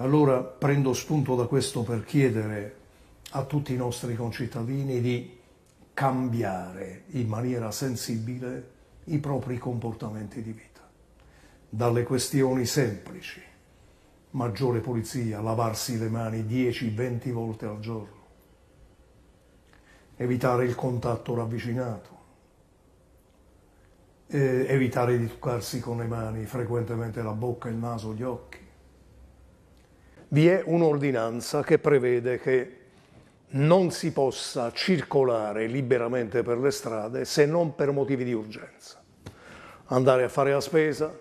Allora prendo spunto da questo per chiedere a tutti i nostri concittadini di cambiare in maniera sensibile i propri comportamenti di vita, dalle questioni semplici, maggiore pulizia, lavarsi le mani 10-20 volte al giorno, evitare il contatto ravvicinato, eh, evitare di toccarsi con le mani frequentemente la bocca, il naso, gli occhi, vi è un'ordinanza che prevede che non si possa circolare liberamente per le strade se non per motivi di urgenza. Andare a fare la spesa,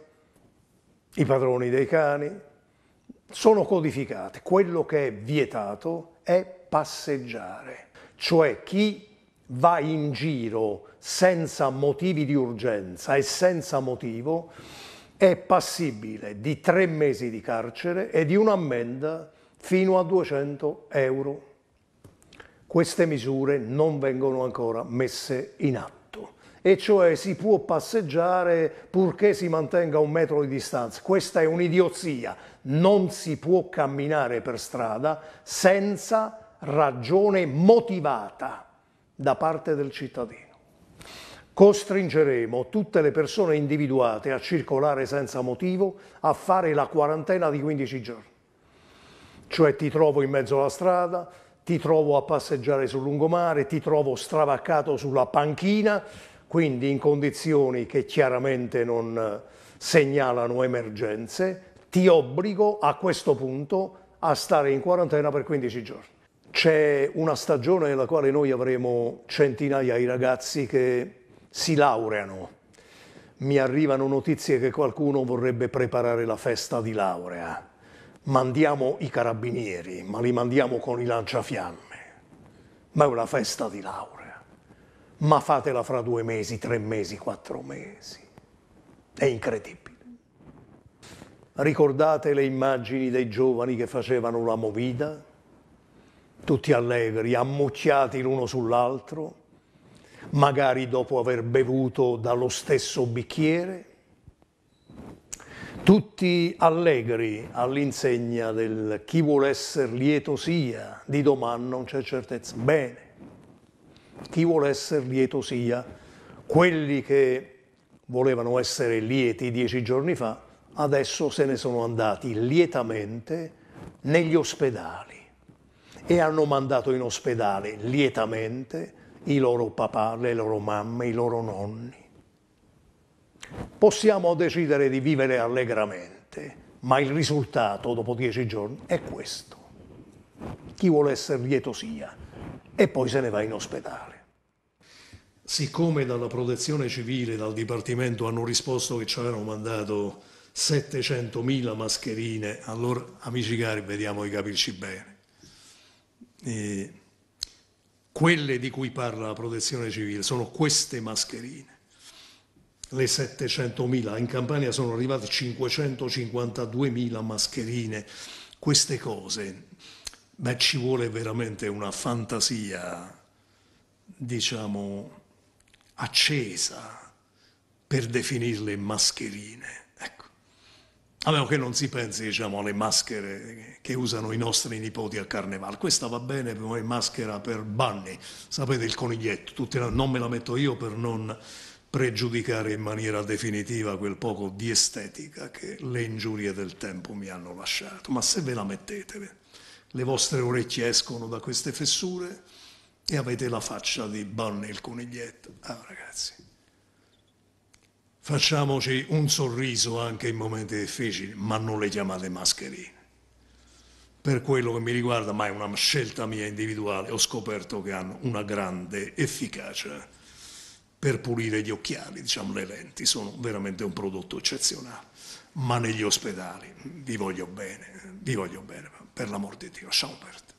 i padroni dei cani, sono codificati. Quello che è vietato è passeggiare, cioè chi va in giro senza motivi di urgenza e senza motivo è passibile di tre mesi di carcere e di un'ammenda fino a 200 euro. Queste misure non vengono ancora messe in atto e cioè si può passeggiare purché si mantenga un metro di distanza. Questa è un'idiozia, non si può camminare per strada senza ragione motivata da parte del cittadino. Costringeremo tutte le persone individuate a circolare senza motivo a fare la quarantena di 15 giorni. Cioè ti trovo in mezzo alla strada, ti trovo a passeggiare sul lungomare, ti trovo stravaccato sulla panchina, quindi in condizioni che chiaramente non eh, segnalano emergenze, ti obbligo a questo punto a stare in quarantena per 15 giorni. C'è una stagione nella quale noi avremo centinaia di ragazzi che si laureano. Mi arrivano notizie che qualcuno vorrebbe preparare la festa di laurea. Mandiamo i carabinieri, ma li mandiamo con i lanciafiamme. Ma è una festa di laurea. Ma fatela fra due mesi, tre mesi, quattro mesi. È incredibile. Ricordate le immagini dei giovani che facevano la movida? Tutti allegri, ammucchiati l'uno sull'altro magari dopo aver bevuto dallo stesso bicchiere, tutti allegri all'insegna del chi vuole essere lieto sia, di domani non c'è certezza. Bene, chi vuole essere lieto sia, quelli che volevano essere lieti dieci giorni fa, adesso se ne sono andati lietamente negli ospedali e hanno mandato in ospedale lietamente i loro papà, le loro mamme, i loro nonni. Possiamo decidere di vivere allegramente, ma il risultato dopo dieci giorni è questo. Chi vuole essere lieto sia e poi se ne va in ospedale. Siccome dalla protezione civile, dal Dipartimento hanno risposto che ci avevano mandato 700.000 mascherine, allora amici cari vediamo di capirci bene. E quelle di cui parla la protezione civile, sono queste mascherine. Le 700.000, in Campania sono arrivate 552.000 mascherine. Queste cose, beh, ci vuole veramente una fantasia, diciamo, accesa per definirle mascherine a meno che non si pensi diciamo, alle maschere che usano i nostri nipoti a carnevale. Questa va bene come maschera per Banni, sapete il coniglietto, Tutte, non me la metto io per non pregiudicare in maniera definitiva quel poco di estetica che le ingiurie del tempo mi hanno lasciato, ma se ve la mettete, le vostre orecchie escono da queste fessure e avete la faccia di Banni il coniglietto. Ah ragazzi. Facciamoci un sorriso anche in momenti difficili, ma non le chiamate mascherine. Per quello che mi riguarda, ma è una scelta mia individuale, ho scoperto che hanno una grande efficacia per pulire gli occhiali, diciamo le lenti, sono veramente un prodotto eccezionale. Ma negli ospedali vi voglio bene, vi voglio bene, per l'amor di Dio, lasciamo perdere.